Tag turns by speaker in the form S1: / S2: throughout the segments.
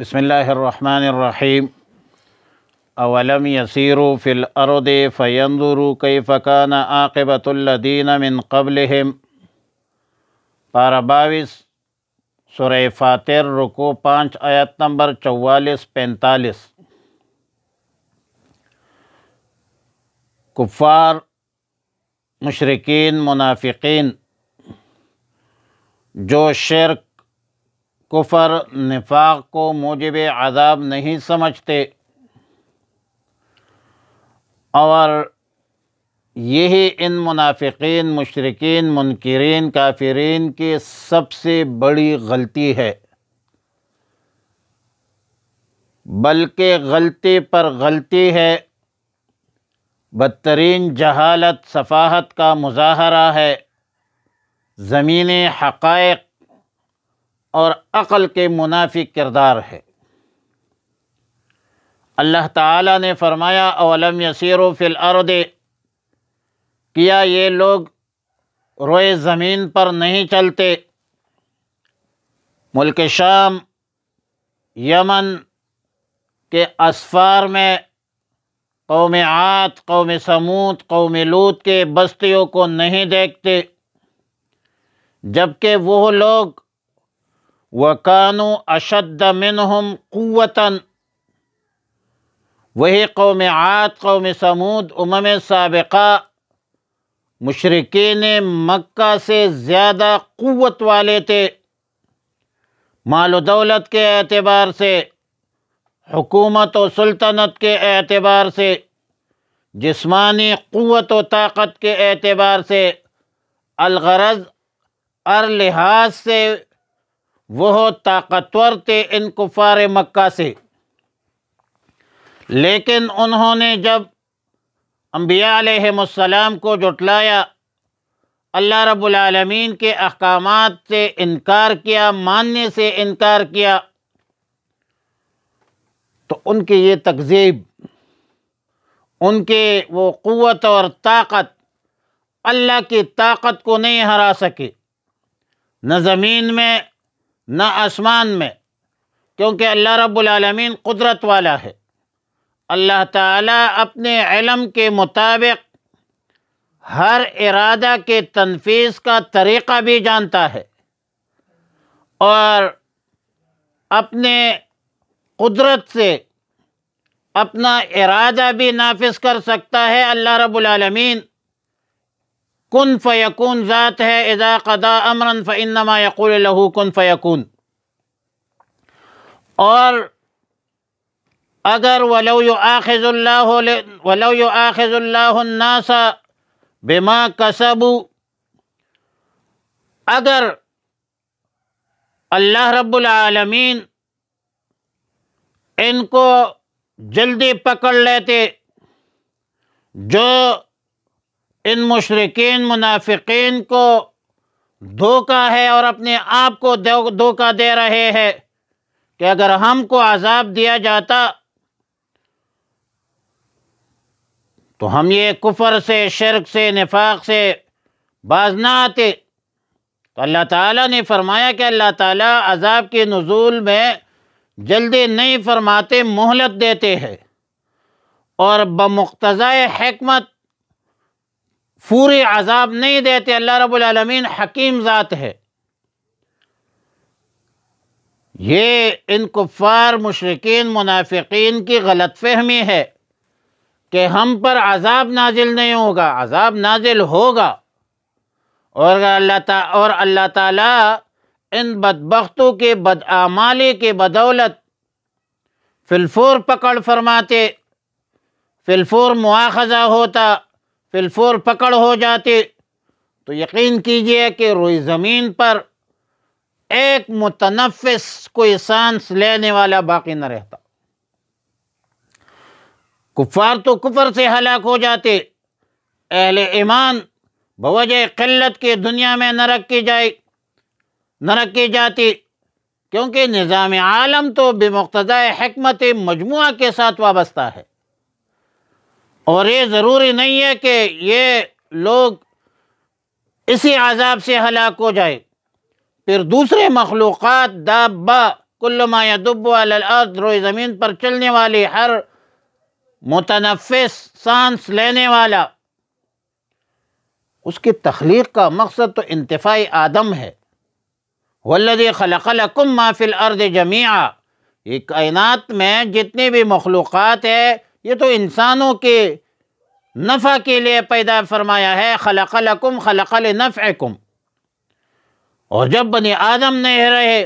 S1: بسم اللہ الرحمن الرحیم اولم یسیرو فل کیف کان عاقبت الذین من قبلہم پارہ باویس سورہ فاتر رکو پانچ آیت نمبر چوالیس پینتالیس کفار مشرقین منافقین جو شرک کفر نفاق کو موجب عذاب نہیں سمجھتے اور یہی ان منافقین مشرقین منکرین کافرین کی سب سے بڑی غلطی ہے بلکہ غلطی پر غلطی ہے بدترین جہالت صفاحت کا مظاہرہ ہے زمین حقائق اور عقل کے منافی کردار ہے اللہ تعالیٰ نے فرمایا اولم یسیرو فی و کیا یہ لوگ روئے زمین پر نہیں چلتے ملک شام یمن کے اسفار میں قوم عاد قوم سموت قوم لوت کے بستیوں کو نہیں دیکھتے جبکہ وہ لوگ و کانو منہم قوتاً وہی قوم عاد قوم سمود امم سابقہ مشرقین مکہ سے زیادہ قوت والے تھے مال و دولت کے اعتبار سے حکومت و سلطنت کے اعتبار سے جسمانی قوت و طاقت کے اعتبار سے الغرض ار لحاظ سے وہ طاقتور تھے ان کفار مکہ سے لیکن انہوں نے جب انبیاء علیہ السلام کو جٹلایا اللہ رب العالمین کے احکامات سے انکار کیا ماننے سے انکار کیا تو ان کی یہ تکذیب ان کے وہ قوت اور طاقت اللہ کی طاقت کو نہیں ہرا سکے نہ زمین میں نہ آسمان میں کیونکہ اللہ رب العالمین قدرت والا ہے اللہ تعالیٰ اپنے علم کے مطابق ہر ارادہ کے تنفیذ کا طریقہ بھی جانتا ہے اور اپنے قدرت سے اپنا ارادہ بھی نافذ کر سکتا ہے اللہ رب العالمین کن فیکون ذات ہے اذا قدا فانما یقول له کن فیکون اور اگر ولو اللہ ولو یؤاخذ اللہ الناس بما کسبوا اگر اللہ رب العالمین ان کو جلدی پکڑ لیتے جو ان مشرقین منافقین کو دھوکہ ہے اور اپنے آپ کو دھوکہ دے رہے ہیں کہ اگر ہم کو عذاب دیا جاتا تو ہم یہ کفر سے شرک سے نفاق سے باز نہ آتے تو اللہ تعالیٰ نے فرمایا کہ اللہ تعالیٰ عذاب کے نزول میں جلدی نہیں فرماتے مہلت دیتے ہیں اور بمقتضۂ حکمت فوری عذاب نہیں دیتے اللہ رب العالمین حکیم ذات ہے یہ ان کفار مشرقین منافقین کی غلط فہمی ہے کہ ہم پر عذاب نازل نہیں ہوگا عذاب نازل ہوگا اور اللہ اور اللہ تعالیٰ ان بدبختوں کے بدعمالی کے بدولت فلفور پکڑ فرماتے فلفور مواخذہ ہوتا فلفور پکڑ ہو جاتی تو یقین کیجئے کہ روئی زمین پر ایک متنفس کوئی سانس لینے والا باقی نہ رہتا کفار تو کفر سے ہلاک ہو جاتے اہل ایمان بوجہ قلت کی دنیا میں نہ رکھی جائے نہ رکھی جاتی کیونکہ نظام عالم تو بے مقتضۂ حکمت مجموعہ کے ساتھ وابستہ ہے اور یہ ضروری نہیں ہے کہ یہ لوگ اسی عذاب سے ہلاک ہو جائے پھر دوسرے مخلوقات دابا کل ما یدب علی الارض روی زمین پر چلنے والی ہر متنفس سانس لینے والا اس کی تخلیق کا مقصد تو انتفاع آدم ہے والذی خلق لکم ما فی الارض جمیعا یہ کائنات میں جتنی بھی مخلوقات ہے یہ تو انسانوں کے نفع کے لیے پیدا فرمایا ہے خلق لکم خلق لنفعکم اور جب بنی آدم نہیں رہے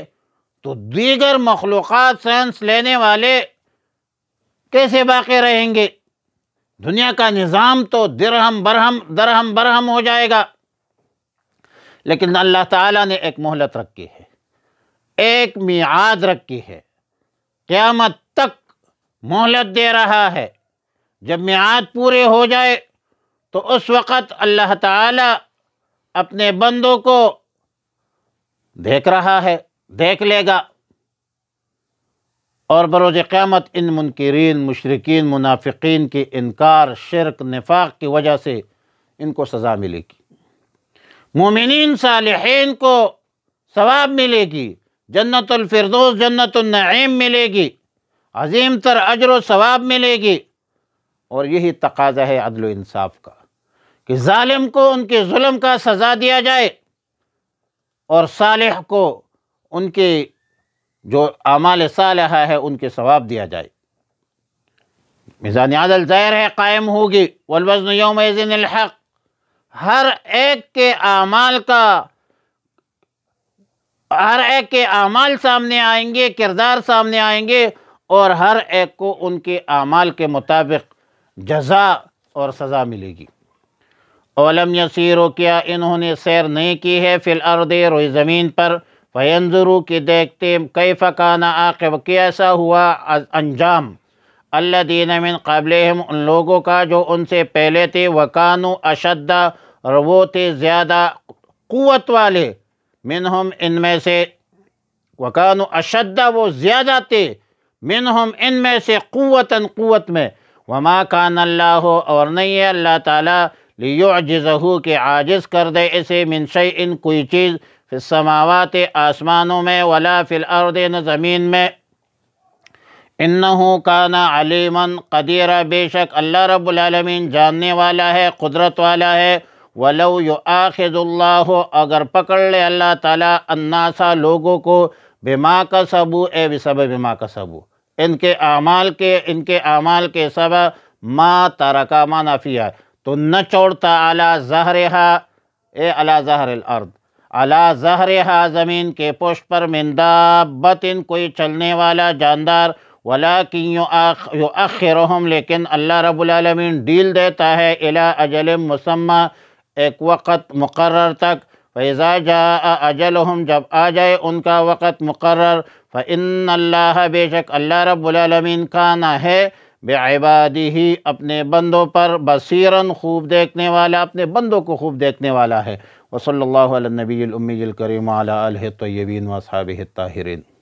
S1: تو دیگر مخلوقات سینس لینے والے کیسے باقی رہیں گے دنیا کا نظام تو درہم برہم درہم برہم ہو جائے گا لیکن اللہ تعالیٰ نے ایک مہلت رکھی ہے ایک میعاد رکھی ہے قیامت مہلت دے رہا ہے جب میعاد پورے ہو جائے تو اس وقت اللہ تعالی اپنے بندوں کو دیکھ رہا ہے دیکھ لے گا اور بروز قیامت ان منکرین مشرقین منافقین کی انکار شرک نفاق کی وجہ سے ان کو سزا ملے گی مومنین صالحین کو ثواب ملے گی جنت الفردوس جنت النعیم ملے گی عظیم تر اجر و ثواب ملے گی اور یہی تقاضا ہے عدل و انصاف کا کہ ظالم کو ان کے ظلم کا سزا دیا جائے اور صالح کو ان کے جو اعمال صالحہ ہے ان کے ثواب دیا جائے عدل ظاہر ہے قائم ہوگی والوزن یوم الحق ہر ایک کے اعمال کا ہر ایک کے اعمال سامنے آئیں گے کردار سامنے آئیں گے اور ہر ایک کو ان کے اعمال کے مطابق جزا اور سزا ملے گی اولم یسیرو کیا انہوں نے سیر نہیں کی ہے فی الارض روئی زمین پر فینظرو کی دیکھتے کئی فقانہ آقب کیسا ہوا انجام اللہ دین من قبلہم ان لوگوں کا جو ان سے پہلے تھے وقان اشدہ اور وہ تھے زیادہ قوت والے منہم ان میں سے وقان اشدہ وہ زیادہ تھے منہم ان میں سے قوتاً قوت میں وما کان اللہ اور نہیں اللہ تعالیٰ لیعجزہو کہ عاجز دے اسے من شیئن کوئی چیز فی السماوات آسمانوں میں ولا فی میں زمین میں انہو کانا علیمن قدیرہ بے شک اللہ رب العالمین جاننے والا ہے قدرت والا ہے ولو یعاخذ اللہ اگر پکڑ لے اللہ تعالیٰ الناسا لوگوں کو بما کسبو اے بسبب بما کسبو ان کے اعمال کے ان کے اعمال کے ما ترکا ما نافیہ تو نہ چھوڑتا علا زہرہا اے علا زہر الارض علا زہرہا زمین کے پشت پر دابت ان کوئی چلنے والا جاندار ولیکن یؤخرہم لیکن اللہ رب العالمین ڈیل دیتا ہے اجل مسمع ایک وقت مقرر تک فیضا جا اجل جب آ جائے ان کا وقت مقرر فعن اللہ بے شک اللہ رب العالمین کانا ہے بے ہی اپنے بندوں پر بصیراً خوب دیکھنے والا اپنے بندوں کو خوب دیکھنے والا ہے وہ صلی اللہ علیہ نبی المی الکریم علیہ الحتین و الطاہرین